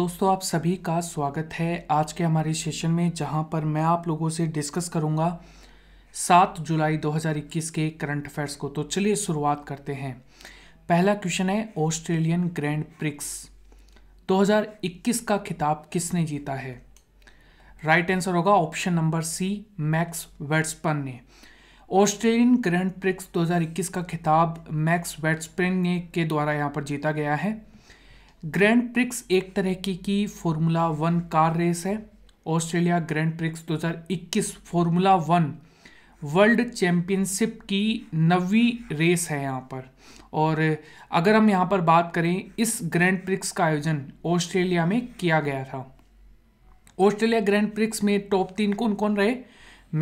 दोस्तों आप सभी का स्वागत है आज के हमारे सेशन में जहां पर मैं आप लोगों से डिस्कस करूंगा 7 जुलाई 2021 के करंट अफेयर्स को तो चलिए शुरुआत करते हैं पहला क्वेश्चन है ऑस्ट्रेलियन ग्रैंड प्रिक्स 2021 का खिताब किसने जीता है राइट आंसर होगा option number C Max Verstappen ने ऑस्ट्रेलियन ग्रैंड प्रिक्स 2021 का खिताब मैक्स वेट्सपन ने के द्वारा यहाँ पर जीता गया है ग्रैंड प्रिक्स एक तरह की की फॉर्मूला वन कार रेस है Australia grand prix 2021 formula one world championship की नवी रेस है यहाँ पर और अगर हम यहाँ पर बात करें इस ग्रैंड प्रिक्स का आयोजन ऑस्ट्रेलिया में किया गया था ऑस्ट्रेलिया ग्रैंड प्रिक्स में टॉप तीन कौन कौन रहे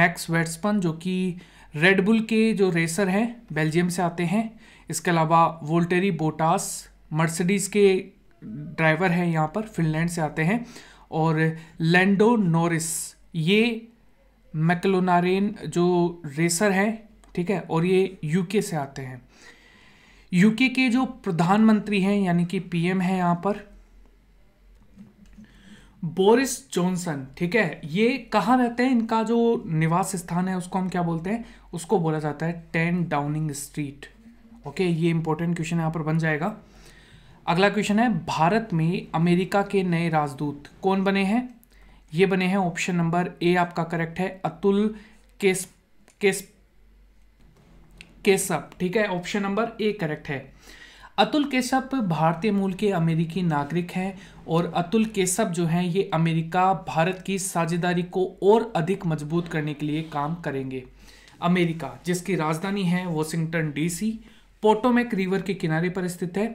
मैक्स वेट्सपन जो कि रेडबुल के जो रेसर हैं बेल्जियम से आते हैं इसके अलावा वोल्टेरी बोटास मर्सिडीज़ के ड्राइवर हैं यहाँ पर फिनलैंड से आते हैं और लैंडो नोरिस ये मैकलोनारेन जो रेसर हैं ठीक है और ये यूके से आते हैं यूके के जो प्रधानमंत्री हैं यानी कि पीएम हैं यहाँ पर बोरिस जॉनसन ठीक है ये कहाँ रहते हैं इनका जो निवास स्थान है उसको हम क्या बोलते हैं उसको बोला जाता है टेन डाउनिंग स्ट्रीट ओके ये इंपॉर्टेंट क्वेश्चन यहाँ पर बन जाएगा अगला क्वेश्चन है भारत में अमेरिका के नए राजदूत कौन बने हैं ये बने हैं ऑप्शन नंबर ए आपका करेक्ट है अतुल केस केस केसप ठीक है ऑप्शन नंबर ए करेक्ट है अतुल केशव भारतीय मूल के अमेरिकी नागरिक हैं और अतुल केशव जो हैं ये अमेरिका भारत की साझेदारी को और अधिक मजबूत करने के लिए काम करेंगे अमेरिका जिसकी राजधानी है वॉशिंगटन डीसी पोटोमैक रिवर के किनारे पर स्थित है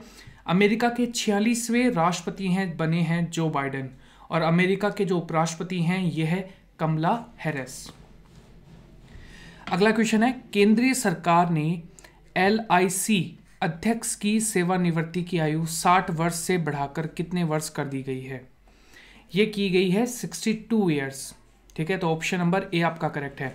अमेरिका के छियालीसवें राष्ट्रपति हैं बने हैं जो बाइडन और अमेरिका के जो उपराष्ट्रपति हैं यह है कमला हैरिस अगला क्वेश्चन है केंद्रीय सरकार ने एल अध्यक्ष की सेवानिवृत्ति की आयु 60 वर्ष से बढ़ाकर कितने वर्ष कर दी गई है ये की गई है 62 ईयर्स ठीक है तो ऑप्शन नंबर ए आपका करेक्ट है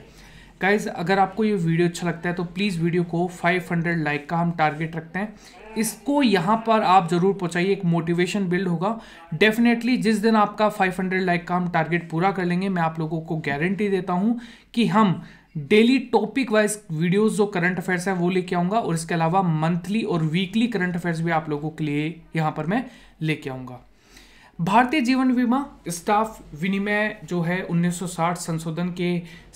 गाइज अगर आपको ये वीडियो अच्छा लगता है तो प्लीज़ वीडियो को 500 लाइक का हम टारगेट रखते हैं इसको यहाँ पर आप ज़रूर पहुँचाइए एक मोटिवेशन बिल्ड होगा डेफिनेटली जिस दिन आपका 500 लाइक का हम टारगेट पूरा कर लेंगे मैं आप लोगों को गारंटी देता हूँ कि हम डेली टॉपिक वाइज वीडियोस जो करंट अफेयर्स हैं वो लेके आऊँगा और इसके अलावा मंथली और वीकली करंट अफेयर्स भी आप लोगों के लिए यहाँ पर मैं लेके आऊँगा भारतीय जीवन बीमा स्टाफ विनिमय जो है 1960 संशोधन के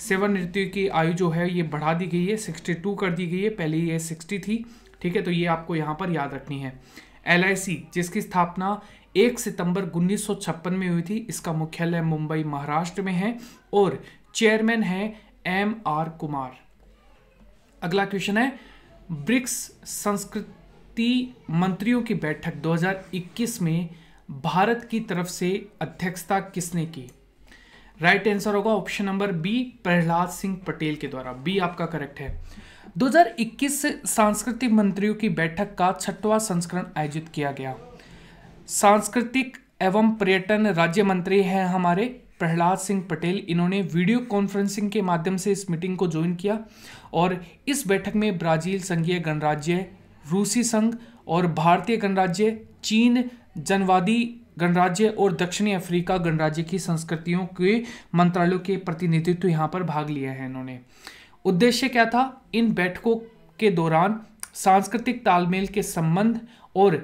सेवन नृत्य की आयु जो है ये बढ़ा दी गई है 62 कर दी गई है पहले ये 60 थी ठीक है तो ये आपको यहाँ पर याद रखनी है एल जिसकी स्थापना एक सितंबर उन्नीस में हुई थी इसका मुख्यालय मुंबई महाराष्ट्र में है और चेयरमैन है एम आर कुमार अगला क्वेश्चन है ब्रिक्स संस्कृति मंत्रियों की बैठक 2021 में भारत की तरफ से अध्यक्षता किसने की राइट आंसर होगा option number B Prahlad Singh Patel के द्वारा बी आपका करेक्ट है 2021 सांस्कृतिक मंत्रियों की बैठक का छठवां संस्करण आयोजित किया गया सांस्कृतिक एवं पर्यटन राज्य मंत्री हैं हमारे प्रहलाद सिंह पटेल इन्होंने वीडियो कॉन्फ्रेंसिंग के माध्यम से इस मीटिंग को ज्वाइन किया और इस बैठक में ब्राज़ील संघीय गणराज्य रूसी संघ और भारतीय गणराज्य चीन जनवादी गणराज्य और दक्षिणी अफ्रीका गणराज्य की संस्कृतियों के मंत्रालयों के प्रतिनिधित्व यहाँ पर भाग लिया है इन्होंने उद्देश्य क्या था इन बैठकों के दौरान सांस्कृतिक तालमेल के संबंध और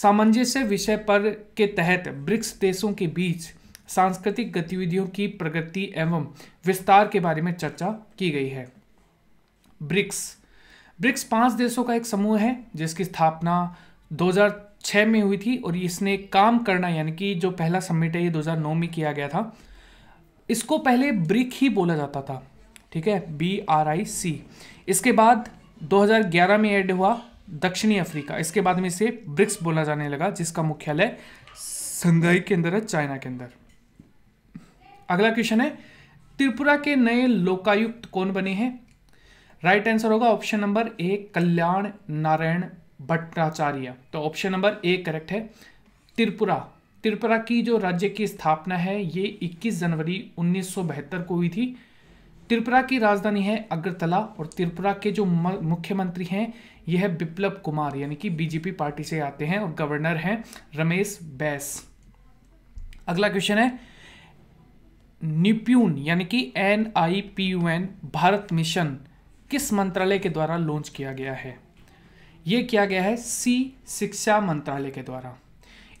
सामंजस्य विषय पर के तहत ब्रिक्स देशों के बीच सांस्कृतिक गतिविधियों की प्रगति एवं विस्तार के बारे में चर्चा की गई है ब्रिक्स ब्रिक्स पांच देशों का एक समूह है जिसकी स्थापना 2006 में हुई थी और इसने काम करना यानी कि जो पहला समिट है ये 2009 में किया गया था इसको पहले ब्रिक ही बोला जाता था ठीक है बी आर आई सी इसके बाद 2011 में ऐड हुआ दक्षिणी अफ्रीका इसके बाद में इसे ब्रिक्स बोला जाने लगा जिसका मुख्यालय संघाई के अंदर है चाइना के अंदर अगला क्वेश्चन है त्रिपुरा के नए लोकायुक्त कौन बने हैं राइट आंसर होगा option number A Kalyan Narayan Bhattacharya तो ऑप्शन नंबर ए करेक्ट है त्रिपुरा त्रिपुरा की जो राज्य की स्थापना है ये 21 जनवरी उन्नीस को हुई थी त्रिपुरा की राजधानी है अगरतला और त्रिपुरा के जो मुख्यमंत्री हैं यह है बिप्लब कुमार यानी कि बीजेपी पार्टी से आते हैं और गवर्नर हैं रमेश बैस अगला क्वेश्चन है निप्यून यानी कि N I P U N Bharat mission किस मंत्रालय के द्वारा लॉन्च किया गया है यह किया गया है सी शिक्षा मंत्रालय के द्वारा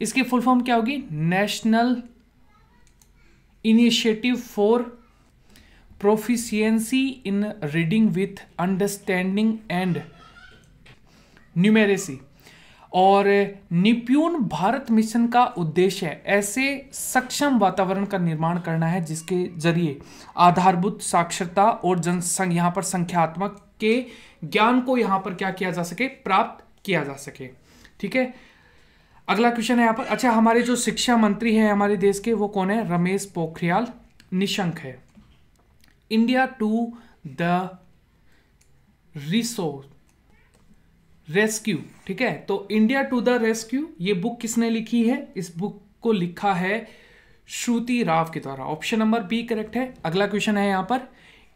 इसकी फुल फॉर्म क्या होगी national initiative for proficiency in reading with understanding and numeracy और निप्यून भारत मिशन का उद्देश्य ऐसे सक्षम वातावरण का निर्माण करना है जिसके जरिए आधारभूत साक्षरता और जनसंघ यहाँ पर संख्यात्मक के ज्ञान को यहाँ पर क्या किया जा सके प्राप्त किया जा सके ठीक है अगला क्वेश्चन है यहाँ पर अच्छा हमारे जो शिक्षा मंत्री हैं हमारे देश के वो कौन है रमेश पोखरियाल निशंक है India to the resource rescue ठीक है तो इंडिया टू द रेस्क्यू ये बुक किसने लिखी है इस बुक को लिखा है श्रुति राव के द्वारा ऑप्शन नंबर बी करेक्ट है अगला क्वेश्चन है यहां पर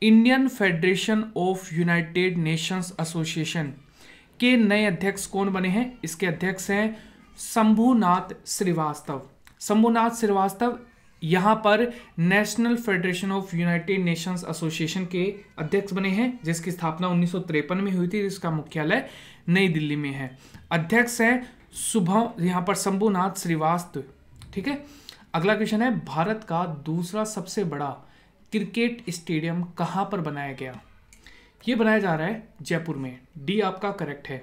Indian federation of United Nations association के नए अध्यक्ष कौन बने हैं इसके अध्यक्ष हैं शंभुनाथ श्रीवास्तव शंभुनाथ श्रीवास्तव यहाँ पर national federation of United Nations association के अध्यक्ष बने हैं जिसकी स्थापना उन्नीस में हुई थी जिसका मुख्यालय नई दिल्ली में है अध्यक्ष हैं सुबह यहाँ पर शंभुनाथ श्रीवास्तव ठीक है अगला क्वेश्चन है भारत का दूसरा सबसे बड़ा क्रिकेट स्टेडियम कहाँ पर बनाया गया ये बनाया जा रहा है जयपुर में डी आपका करेक्ट है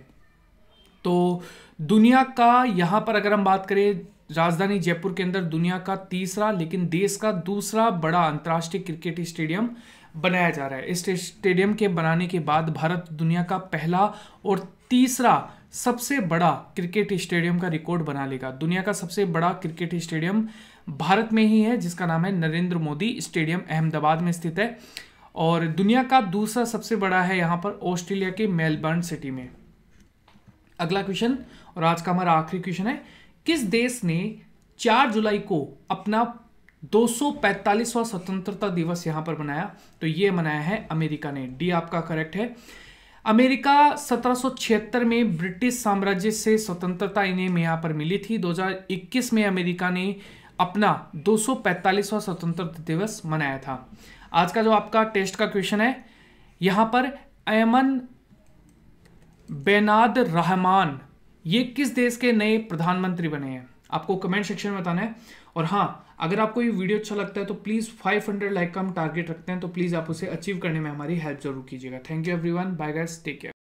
तो दुनिया का यहाँ पर अगर हम बात करें राजधानी जयपुर के अंदर दुनिया का तीसरा लेकिन देश का दूसरा बड़ा अंतर्राष्ट्रीय क्रिकेट स्टेडियम बनाया जा रहा है इस स्टेडियम के बनाने के बाद भारत दुनिया का पहला और तीसरा सबसे बड़ा क्रिकेट स्टेडियम का रिकॉर्ड बना लेगा दुनिया का सबसे बड़ा क्रिकेट स्टेडियम भारत में ही है जिसका नाम है नरेंद्र मोदी स्टेडियम अहमदाबाद में स्थित है और दुनिया का दूसरा सबसे बड़ा है यहाँ पर ऑस्ट्रेलिया के मेलबर्न सिटी में अगला क्वेश्चन और आज का हमारा आखिरी क्वेश्चन है किस देश ने 4 जुलाई को अपना 245वां स्वतंत्रता दिवस यहां पर मनाया तो यह मनाया है अमेरिका ने डी आपका करेक्ट है अमेरिका 1776 में ब्रिटिश साम्राज्य से स्वतंत्रता इन्हें यहां पर मिली थी 2021 में अमेरिका ने अपना 245वां स्वतंत्रता दिवस मनाया था आज का जो आपका टेस्ट का क्वेश्चन है यहां पर एमन बेनाद रहमान ये किस देश के नए प्रधानमंत्री बने हैं आपको कमेंट सेक्शन में बताना है और हाँ अगर आपको ये वीडियो अच्छा लगता है तो प्लीज़ 500 लाइक का हम टारगेट रखते हैं तो प्लीज़ आप उसे अचीव करने में हमारी हेल्प जरूर कीजिएगा thank you everyone bye guys take care